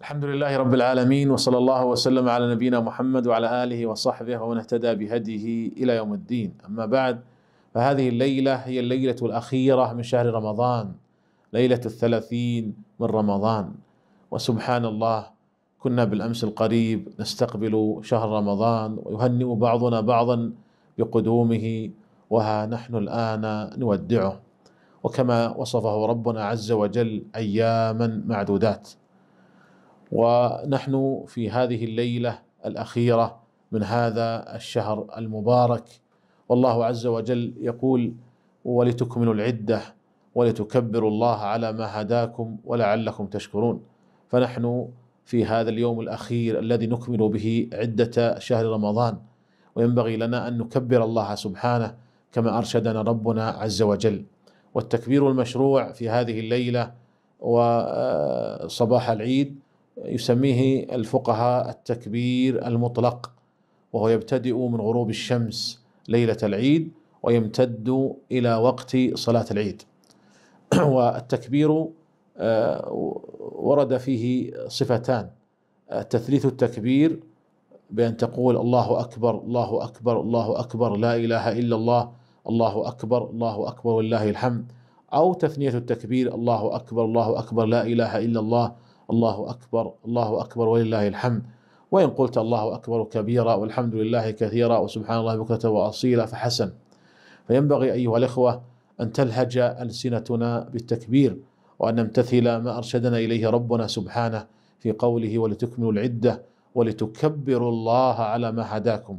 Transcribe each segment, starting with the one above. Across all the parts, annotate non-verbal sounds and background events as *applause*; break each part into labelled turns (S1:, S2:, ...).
S1: الحمد لله رب العالمين وصلى الله وسلم على نبينا محمد وعلى اله وصحبه ومن اهتدى بهديه الى يوم الدين، اما بعد فهذه الليله هي الليله الاخيره من شهر رمضان ليله الثلاثين من رمضان وسبحان الله كنا بالامس القريب نستقبل شهر رمضان ويهنئ بعضنا بعضا بقدومه وها نحن الان نودعه وكما وصفه ربنا عز وجل اياما معدودات ونحن في هذه الليله الاخيره من هذا الشهر المبارك والله عز وجل يقول ولتكملوا العده ولتكبروا الله على ما هداكم ولعلكم تشكرون فنحن في هذا اليوم الاخير الذي نكمل به عده شهر رمضان وينبغي لنا ان نكبر الله سبحانه كما ارشدنا ربنا عز وجل والتكبير المشروع في هذه الليله وصباح العيد يسميه الفقهاء التكبير المطلق وهو يبتدئ من غروب الشمس ليله العيد ويمتد الى وقت صلاه العيد *clears throat* والتكبير آه، ورد فيه صفتان تثليث التكبير بأن تقول الله أكبر الله أكبر الله أكبر لا إله إلا الله الله أكبر الله أكبر ولله الحمد أو تثنية التكبير الله أكبر الله أكبر لا إله إلا الله الله اكبر الله اكبر ولله الحمد وان قلت الله اكبر كبيرا والحمد لله كثيرا وسبحان الله بكره واصيلا فحسن فينبغي ايها الاخوه ان تلهج السنتنا بالتكبير وان نمتثل ما ارشدنا اليه ربنا سبحانه في قوله ولتكملوا العده ولتكبروا الله على ما هداكم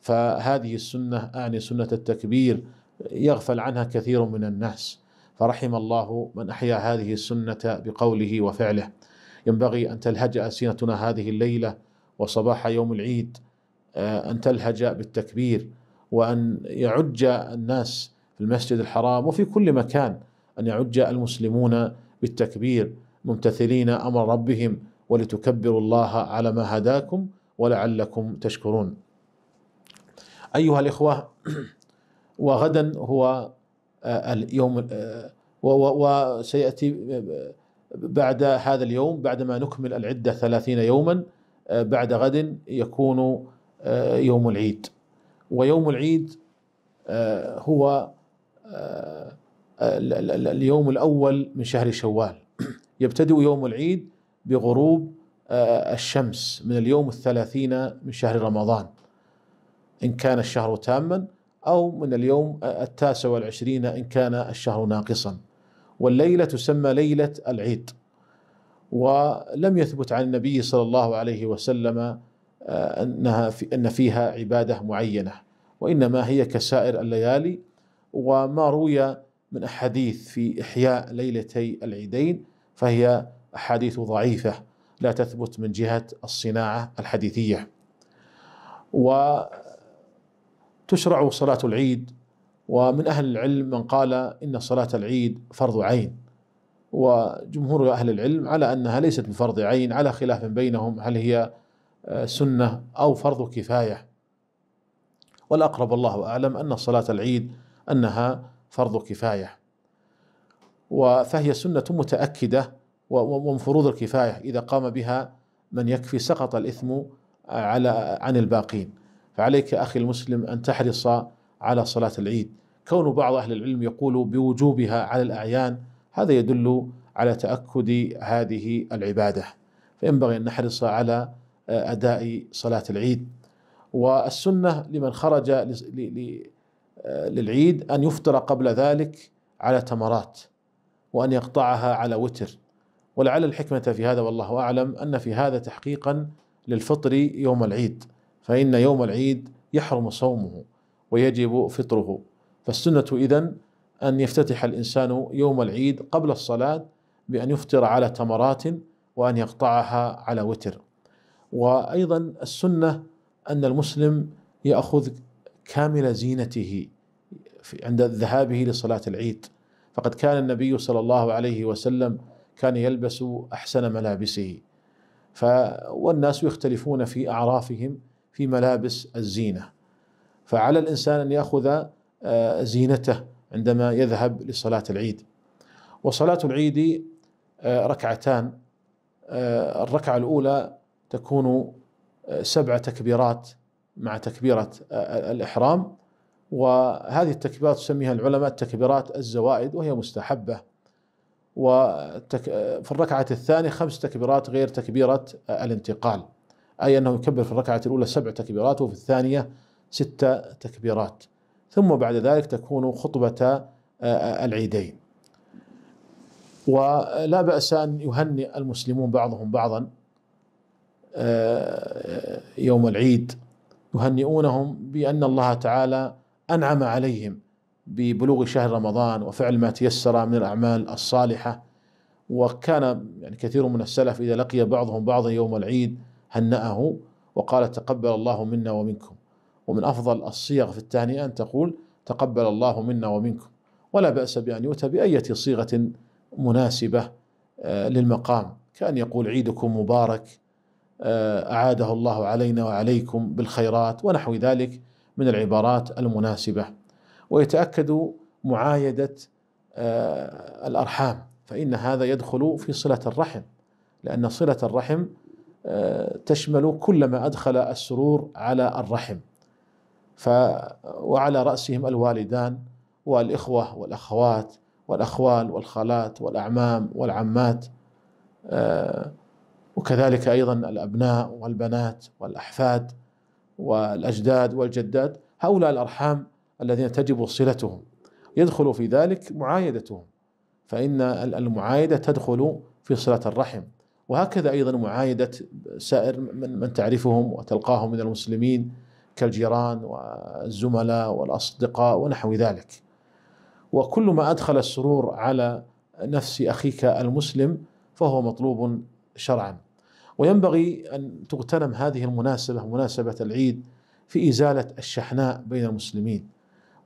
S1: فهذه السنه اعني سنه التكبير يغفل عنها كثير من الناس فرحم الله من احيا هذه السنه بقوله وفعله ينبغي أن تلهج ألسنتنا هذه الليلة وصباح يوم العيد آه، أن تلهج بالتكبير وأن يعج الناس في المسجد الحرام وفي كل مكان أن يعج المسلمون بالتكبير ممتثلين أمر ربهم ولتكبروا الله على ما هداكم ولعلكم تشكرون أيها الإخوة *clears throat* وغدا هو آه، اليوم آه، وسيأتي بعد هذا اليوم بعدما نكمل العدة ثلاثين يوما آه، بعد غد يكون آه، يوم العيد ويوم العيد آه، هو اليوم الأول من شهر شوال *clears throat* يبتدئ يوم العيد بغروب الشمس من اليوم الثلاثين من شهر رمضان إن كان الشهر تاما أو من اليوم التاسع والعشرين إن كان الشهر ناقصا والليله تسمى ليله العيد ولم يثبت عن النبي صلى الله عليه وسلم آه، انها في ان فيها عباده معينه وانما هي كسائر الليالي وما روي من احاديث في احياء ليلتي العيدين فهي احاديث ضعيفه لا تثبت من جهه الصناعه الحديثيه وتشرع صلاه العيد ومن أهل العلم من قال إن صلاة العيد فرض عين وجمهور أهل العلم على أنها ليست بفرض عين على خلاف بينهم هل هي آه، سنة أو فرض كفاية والأقرب الله أعلم أن صلاة العيد أنها فرض كفاية فهي سنة متأكدة ومن فروض الكفاية إذا قام بها من يكفي سقط الإثم آه، على عن الباقين فعليك أخي المسلم أن تحرص على صلاة العيد كون بعض أهل العلم يقول بوجوبها على الأعيان هذا يدل على تأكد هذه العبادة فينبغي أن نحرص على آه، أداء صلاة العيد والسنة لمن خرج آه، للعيد أن يفطر قبل ذلك على تمرات وأن يقطعها على وتر ولعل الحكمة في هذا والله أعلم أن في هذا تحقيقا للفطر يوم العيد فإن يوم العيد يحرم صومه ويجب فطره فالسنة إذن أن يفتتح الإنسان يوم العيد قبل الصلاة بأن يفطر على تمرات وأن يقطعها على وتر وأيضا السنة أن المسلم يأخذ كامل زينته عند ذهابه لصلاة العيد فقد كان النبي صلى الله عليه وسلم كان يلبس أحسن ملابسه ف والناس يختلفون في أعرافهم في ملابس الزينة فعلى الانسان ان ياخذ آه، زينته عندما يذهب لصلاه العيد وصلاه العيد آه، ركعتان آه، الركعه الاولى تكون سبع تكبيرات مع تكبيره الاحرام وهذه التكبيرات تسميها العلماء تكبيرات الزوائد وهي مستحبه وفي الركعة الثانية خمس تكبيرات غير تكبيرة الانتقال أي أنه يكبر في الركعة الأولى سبع تكبيرات وفي الثانية ست تكبيرات ثم بعد ذلك تكون خطبة آه، آه، العيدين ولا بأس أن يهنئ المسلمون بعضهم بعضا آه، يوم العيد يهنئونهم بأن الله تعالى أنعم عليهم ببلوغ شهر رمضان وفعل ما تيسر من الأعمال الصالحة وكان يعني كثير من السلف إذا لقي بعضهم بعضا يوم العيد هنأه وقال تقبل الله منا ومنكم ومن أفضل الصيغ في التهنئة أن تقول تقبل الله منا ومنكم ولا بأس بأن يؤتى بأية صيغة مناسبة آه، للمقام كأن يقول عيدكم مبارك آه، أعاده الله علينا وعليكم بالخيرات ونحو ذلك من العبارات المناسبة ويتأكد معايدة آه، الأرحام فإن هذا يدخل في صلة الرحم لأن صلة الرحم تشمل كل ما أدخل السرور على الرحم ف وعلى رأسهم الوالدان والإخوة والأخوات والأخوال والخالات والأعمام والعمات آه، وكذلك أيضا الأبناء والبنات والأحفاد والأجداد والجدات هؤلاء الأرحام الذين تجب صلتهم يدخل في ذلك معايدتهم فإن المعايدة تدخل في صلة الرحم وهكذا أيضا معايدة سائر من, من تعرفهم وتلقاهم من المسلمين كالجيران والزملاء والاصدقاء ونحو ذلك. وكل ما ادخل السرور على نفس اخيك المسلم فهو مطلوب شرعا. وينبغي ان تغتنم هذه المناسبه مناسبه العيد في ازاله الشحناء بين المسلمين.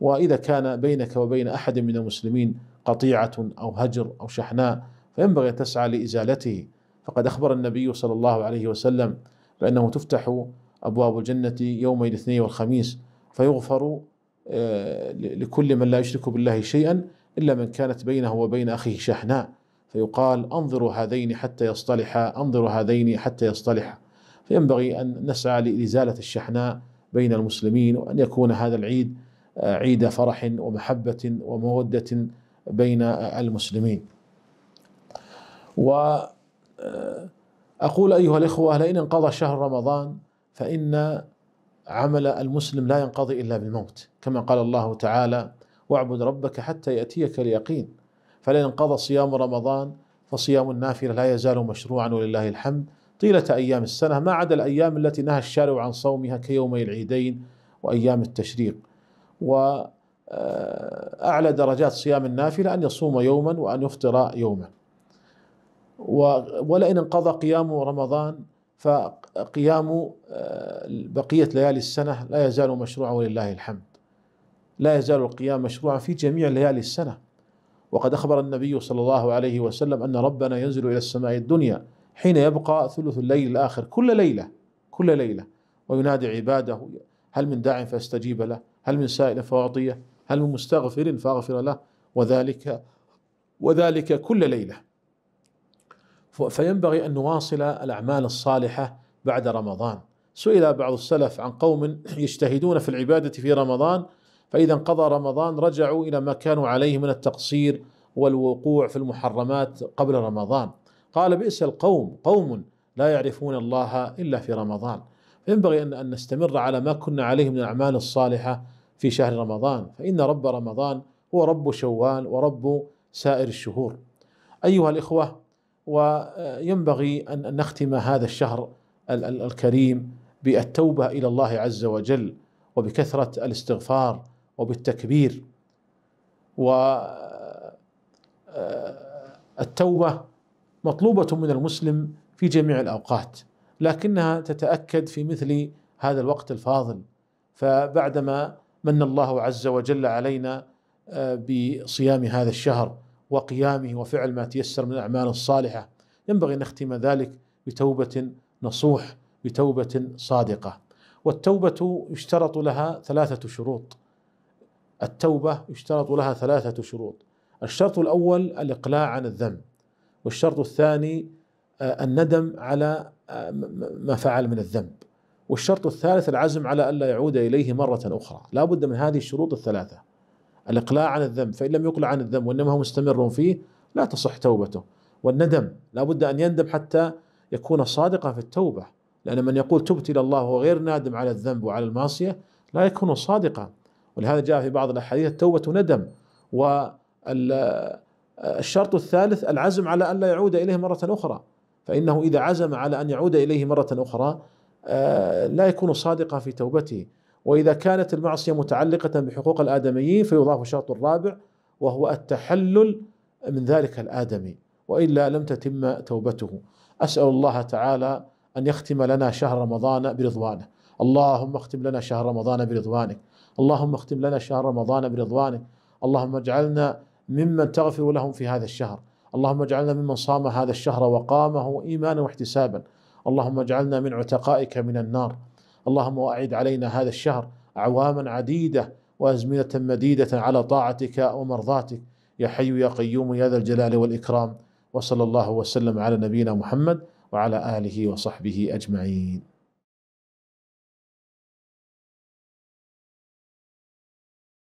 S1: واذا كان بينك وبين احد من المسلمين قطيعه او هجر او شحناء فينبغي ان تسعى لازالته فقد اخبر النبي صلى الله عليه وسلم بانه تفتح أبواب الجنة يوم الاثنين والخميس فيغفر آه، لكل من لا يشرك بالله شيئا إلا من كانت بينه وبين أخيه شحناء فيقال انظروا هذين حتى يصطلحا انظروا هذين حتى يصطلحا فينبغي أن نسعى لإزالة الشحناء بين المسلمين وأن يكون هذا العيد آه، عيد فرح ومحبة ومودة بين آه، المسلمين وأقول أيها الإخوة لئن انقضى شهر رمضان فإن عمل المسلم لا ينقضي إلا بالموت كما قال الله تعالى واعبد ربك حتى يأتيك اليقين فلئن انقضى صيام رمضان فصيام النافلة لا يزال مشروعا ولله الحمد طيلة أيام السنة ما عدا الأيام التي نهى الشارع عن صومها كيومي العيدين وأيام التشريق وأعلى آه، درجات صيام النافلة أن يصوم يوما وأن يفطر يوما ولئن انقضى قيام رمضان قيام آه، بقية ليالي السنة لا يزال مشروعا ولله الحمد لا يزال القيام مشروعا في جميع ليالي السنة وقد أخبر النبي صلى الله عليه وسلم أن ربنا ينزل إلى السماء الدنيا حين يبقى ثلث الليل الآخر كل ليلة كل ليلة وينادي عباده هل من داع فاستجيب له هل من سائل فأعطيه هل من مستغفر فاغفر له وذلك وذلك كل ليله فينبغي ان نواصل الاعمال الصالحه بعد رمضان سئل بعض السلف عن قوم يجتهدون في العباده في رمضان فاذا انقضى رمضان رجعوا الى ما كانوا عليه من التقصير والوقوع في المحرمات قبل رمضان قال بئس القوم قوم لا يعرفون الله الا في رمضان فينبغي ان ان نستمر على ما كنا عليه من الاعمال الصالحه في شهر رمضان فان رب رمضان هو رب شوال ورب سائر الشهور ايها الاخوه وينبغي ان نختم هذا الشهر الكريم بالتوبه الى الله عز وجل وبكثره الاستغفار وبالتكبير والتوبه آه، آه، مطلوبه من المسلم في جميع الاوقات لكنها تتاكد في مثل هذا الوقت الفاضل فبعدما من الله عز وجل علينا آه، بصيام هذا الشهر وقيامه وفعل ما تيسر من الاعمال الصالحه ينبغي ان نختم ذلك بتوبه نصوح بتوبه صادقه والتوبه يشترط لها ثلاثه شروط التوبه يشترط لها ثلاثه شروط الشرط الاول الاقلاع عن الذنب والشرط الثاني آه، الندم على آه، ما فعل من الذنب والشرط الثالث العزم على ألا يعود إليه مرة أخرى لا بد من هذه الشروط الثلاثة الإقلاع عن الذنب فإن لم يقلع عن الذنب وإنما هو مستمر فيه لا تصح توبته والندم لا بد أن يندم حتى يكون صادقا في التوبة لأن من يقول تبت إلى الله غير نادم على الذنب وعلى المعصية لا يكون صادقا ولهذا جاء في بعض الأحاديث التوبة ندم والشرط الثالث العزم على أن لا يعود إليه مرة أخرى فإنه إذا عزم على أن يعود إليه مرة أخرى آه، لا يكون صادقا في توبته وإذا كانت المعصية متعلقة بحقوق الآدميين فيضاف الشرط الرابع وهو التحلل من ذلك الآدمي والا لم تتم توبته اسال الله تعالى ان يختم لنا شهر رمضان برضوانه اللهم اختم لنا شهر رمضان برضوانك اللهم اختم لنا شهر رمضان برضوانك اللهم اجعلنا ممن تغفر لهم في هذا الشهر اللهم اجعلنا ممن صام هذا الشهر وقامه ايمانا واحتسابا اللهم اجعلنا من عتقائك من النار اللهم اعد علينا هذا الشهر اعواما عديده وازمنه مديده على طاعتك ومرضاتك يا حي يا قيوم يا ذا الجلال والاكرام وصلى الله وسلم على نبينا محمد وعلى اله وصحبه اجمعين